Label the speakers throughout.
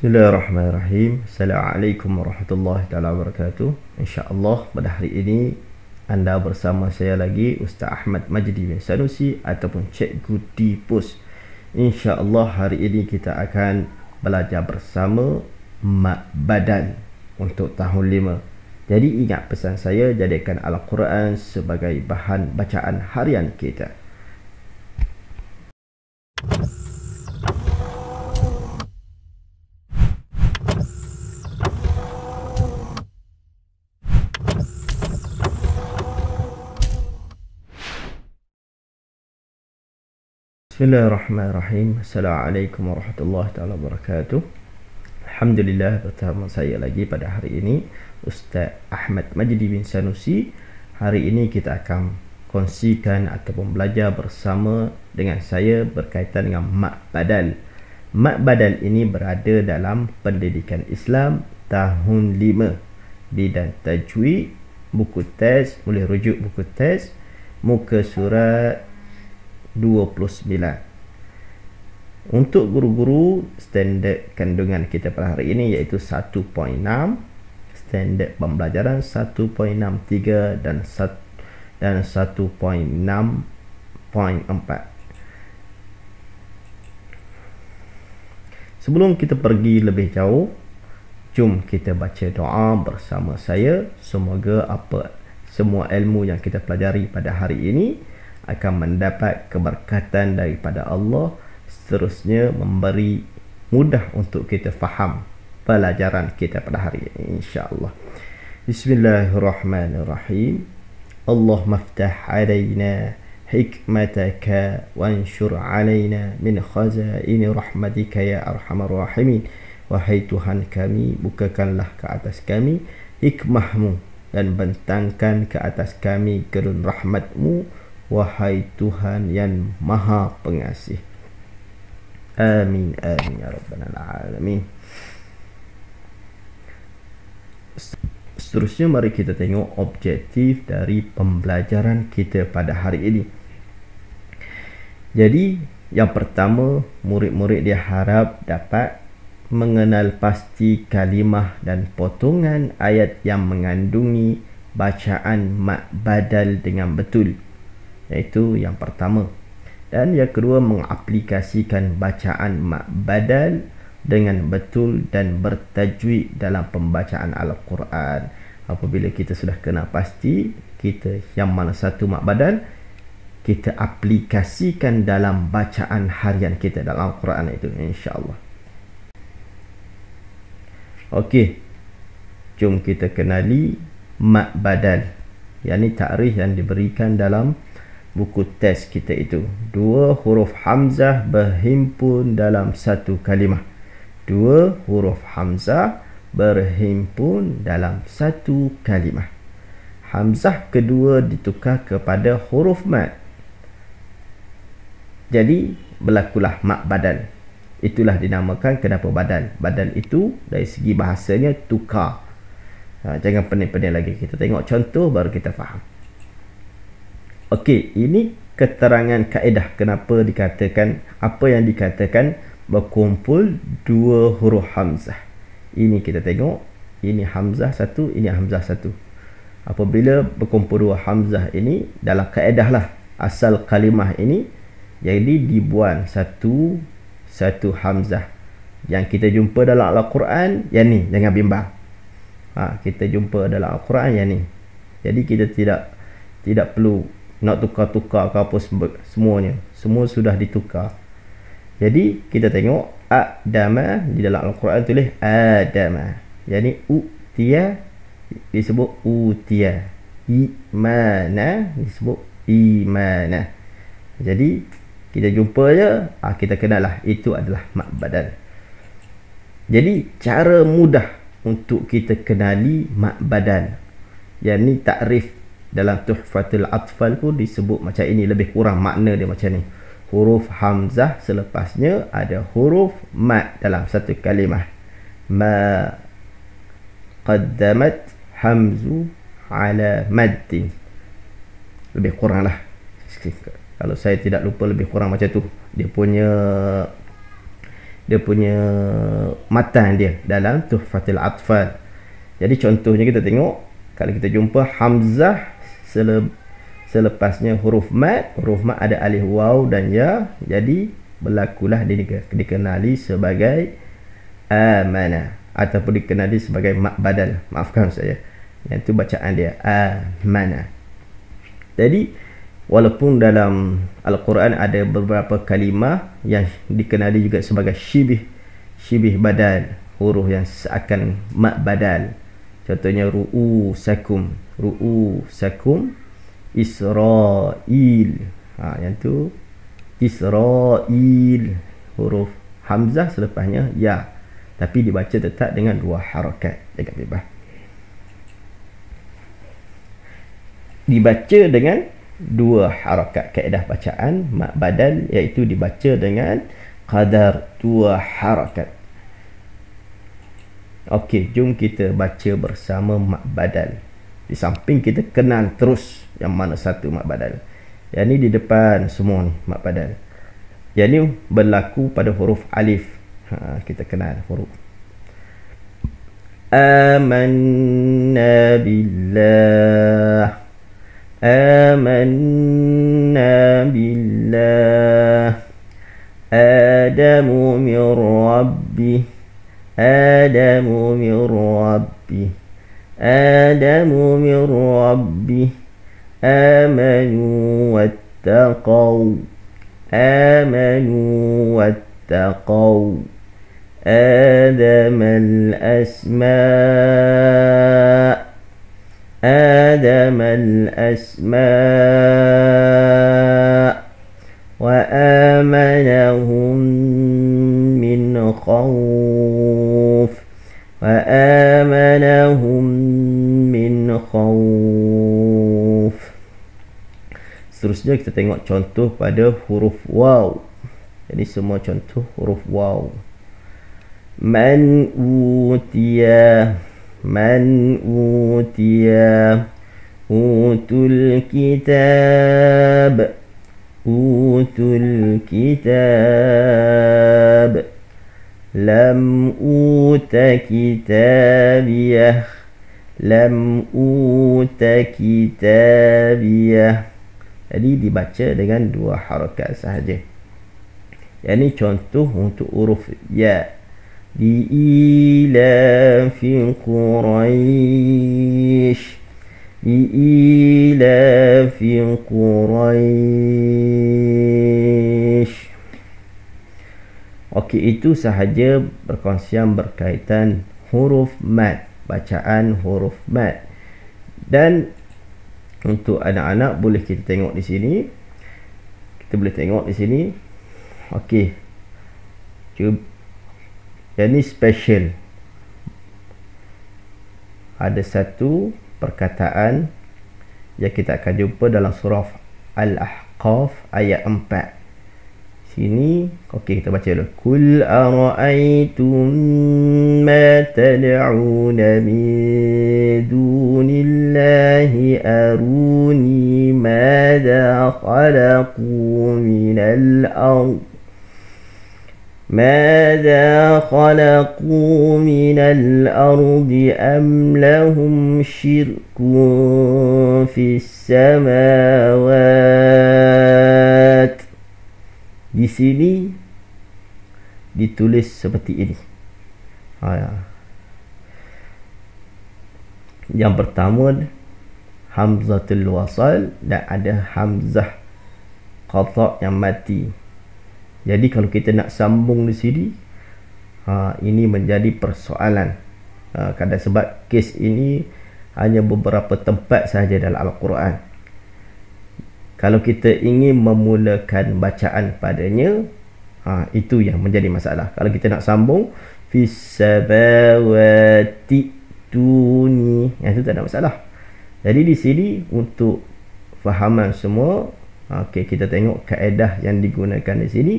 Speaker 1: Bismillahirrahmanirrahim. Assalamualaikum warahmatullahi taala wabarakatuh. Insyaallah pada hari ini anda bersama saya lagi Ustaz Ahmad Majdi bin Sanusi ataupun Cikgu D Pus. Insyaallah hari ini kita akan belajar bersama mak badan untuk tahun 5. Jadi ingat pesan saya jadikan al-Quran sebagai bahan bacaan harian kita. Bismillahirrahmanirrahim. Assalamualaikum warahmatullahi taala wabarakatuh. Alhamdulillah bertemu saya lagi pada hari ini Ustaz Ahmad Majdi bin Sanusi. Hari ini kita akan kongsikan ataupun belajar bersama dengan saya berkaitan dengan Mak Badal. Mak Badal ini berada dalam pendidikan Islam tahun 5 bidang tajwid buku teks boleh rujuk buku teks muka surat 29 Untuk guru-guru Standard kandungan kita pada hari ini Iaitu 1.6 Standard pembelajaran 1.63 dan 1, dan 1.6.4 Sebelum kita pergi lebih jauh Jom kita baca doa bersama saya Semoga apa semua ilmu yang kita pelajari pada hari ini akan mendapat keberkatan daripada Allah seterusnya memberi mudah untuk kita faham pelajaran kita pada hari ini Allah. Bismillahirrahmanirrahim Allah maftah alaina حكمتك وانشر علينا min خزائن رحمتك يا أرحم الراحمين وهي تهان كامي بكك الله كأتس كامي حكمهم لن بنتان كان كأتس كامي كرن رحمتمو wahai Tuhan yang maha pengasih. Amin amin ya rabbal alamin. Seterusnya mari kita tengok objektif dari pembelajaran kita pada hari ini. Jadi yang pertama murid-murid dia harap dapat mengenal pasti kalimah dan potongan ayat yang mengandungi bacaan mak badal dengan betul iaitu yang pertama dan yang kedua mengaplikasikan bacaan mak badal dengan betul dan bertajwid dalam pembacaan Al-Quran apabila kita sudah kena pasti kita yang mana satu mak badal kita aplikasikan dalam bacaan harian kita dalam Al-Quran itu insyaAllah Okey, jom kita kenali mak badal yang ni ta'rif yang diberikan dalam buku test kita itu. Dua huruf hamzah berhimpun dalam satu kalimah. Dua huruf hamzah berhimpun dalam satu kalimah. Hamzah kedua ditukar kepada huruf mat. Jadi berlakulah mak badal. Itulah dinamakan kenapa badal. Badal itu dari segi bahasanya tukar. Ha, jangan pening-pening lagi. Kita tengok contoh baru kita faham. Okey, ini keterangan kaedah kenapa dikatakan apa yang dikatakan berkumpul dua huruf hamzah. Ini kita tengok, ini hamzah satu, ini hamzah satu. Apabila berkumpul dua hamzah ini dalam kaedah lah asal kalimah ini jadi dibuat satu satu hamzah yang kita jumpa dalam Al-Quran yang ni jangan bimbang ha, kita jumpa dalam Al-Quran yang ni jadi kita tidak tidak perlu nak tukar-tukar ke apa semuanya semua sudah ditukar jadi kita tengok adama di dalam al-Quran tulis adama yakni utia disebut utia imana disebut imana jadi kita jumpa je ah kita lah itu adalah ma'badan jadi cara mudah untuk kita kenali ma'badan yakni takrif dalam Tuhfatul Atfal pun disebut macam ini lebih kurang makna dia macam ni huruf hamzah selepasnya ada huruf mat dalam satu kalimah ma qaddamat hamzu ala maddi lebih kurang lah kalau saya tidak lupa lebih kurang macam tu dia punya dia punya matan dia dalam tuhfatil atfal jadi contohnya kita tengok kalau kita jumpa hamzah selepasnya huruf mat huruf mat ada alif waw dan ya jadi berlakulah dikenali sebagai amana ataupun dikenali sebagai mak badal maafkan saya yang itu bacaan dia amana jadi walaupun dalam al-Quran ada beberapa kalimah yang dikenali juga sebagai syibih syibih badal huruf yang seakan mak badal contohnya ru'u sakum ru'u sakum isra'il ha, yang tu isra'il huruf hamzah selepasnya ya tapi dibaca tetap dengan dua harakat dekat bebas dibaca dengan dua harakat kaedah bacaan mak badan iaitu dibaca dengan kadar dua harakat Okey, jom kita baca bersama mak badan di samping kita kenal terus yang mana satu mak badal yang ni di depan semua ni mak badal yang ni berlaku pada huruf alif ha, kita kenal huruf amanna billah amanna billah Adamu min rabbi Adamu min rabbi آدم من ربه آمنوا واتقوا آمنوا واتقوا آدم الأسماء آدم الأسماء seterusnya kita tengok contoh pada huruf waw. Jadi semua contoh huruf waw. Man utiya man utiya utul kitab utul kitab lam uta kitabiyah lam uta kitabiyah jadi dibaca dengan dua harakat sahaja. Yang ini contoh untuk huruf ya. Di ila fi Quraisy. Di ila fi Quraisy. Okey itu sahaja perkongsian berkaitan huruf mat, bacaan huruf mat Dan untuk anak-anak boleh kita tengok di sini kita boleh tengok di sini okey cuba yang ni special ada satu perkataan yang kita akan jumpa dalam surah al-ahqaf ayat 4 sini okey kita baca dulu kul araaitum ma tad'un min dunillahi aruni da khalaqu minal ardh ماذا خلقوا من الأرض أم لهم شرك في السماوات di sini ditulis seperti ini ha, ya. yang pertama hamzatul wasal dan ada hamzah qata' yang mati jadi kalau kita nak sambung di sini ha, ini menjadi persoalan ha, kadang sebab kes ini hanya beberapa tempat sahaja dalam Al-Quran kalau kita ingin memulakan bacaan padanya ha, itu yang menjadi masalah kalau kita nak sambung fisabawati tuni yang itu tak ada masalah jadi di sini untuk fahaman semua ha, okay kita tengok kaedah yang digunakan di sini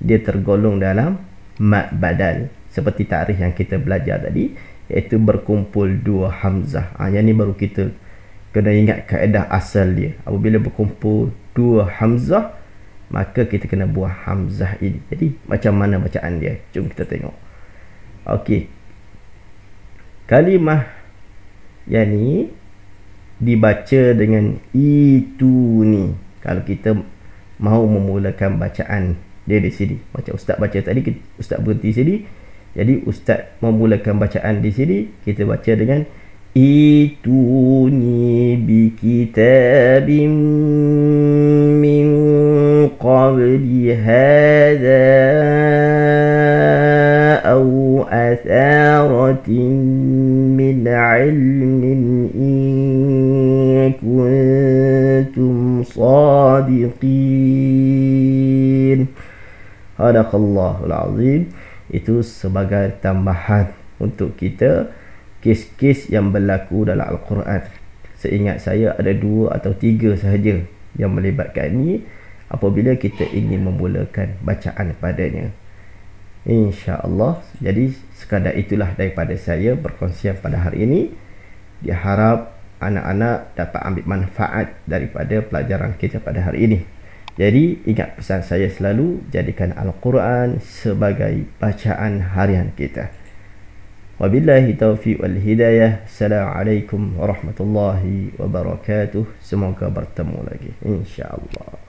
Speaker 1: dia tergolong dalam mad badal seperti tarikh yang kita belajar tadi iaitu berkumpul dua hamzah ha, yang ni baru kita kena ingat kaedah asal dia apabila berkumpul dua hamzah maka kita kena buah hamzah ini jadi macam mana bacaan dia jom kita tengok okey kalimah yang ni dibaca dengan itu ni kalau kita mahu memulakan bacaan dia di sini macam ustaz baca tadi ustaz berhenti sini jadi ustaz memulakan bacaan di sini kita baca dengan ائتوني بكتاب من قبل هذا أو أثارة من علم إن كنتم صادقين الله العظيم Itu sebagai tambahan untuk kita kes-kes yang berlaku dalam Al-Quran seingat saya ada dua atau tiga sahaja yang melibatkan ini apabila kita ingin memulakan bacaan padanya insyaAllah jadi sekadar itulah daripada saya berkongsian pada hari ini diharap anak-anak dapat ambil manfaat daripada pelajaran kita pada hari ini jadi ingat pesan saya selalu jadikan Al-Quran sebagai bacaan harian kita Wabillahi taufiq wal hidayah. Assalamualaikum warahmatullahi wabarakatuh. Semoga bertemu lagi. InsyaAllah.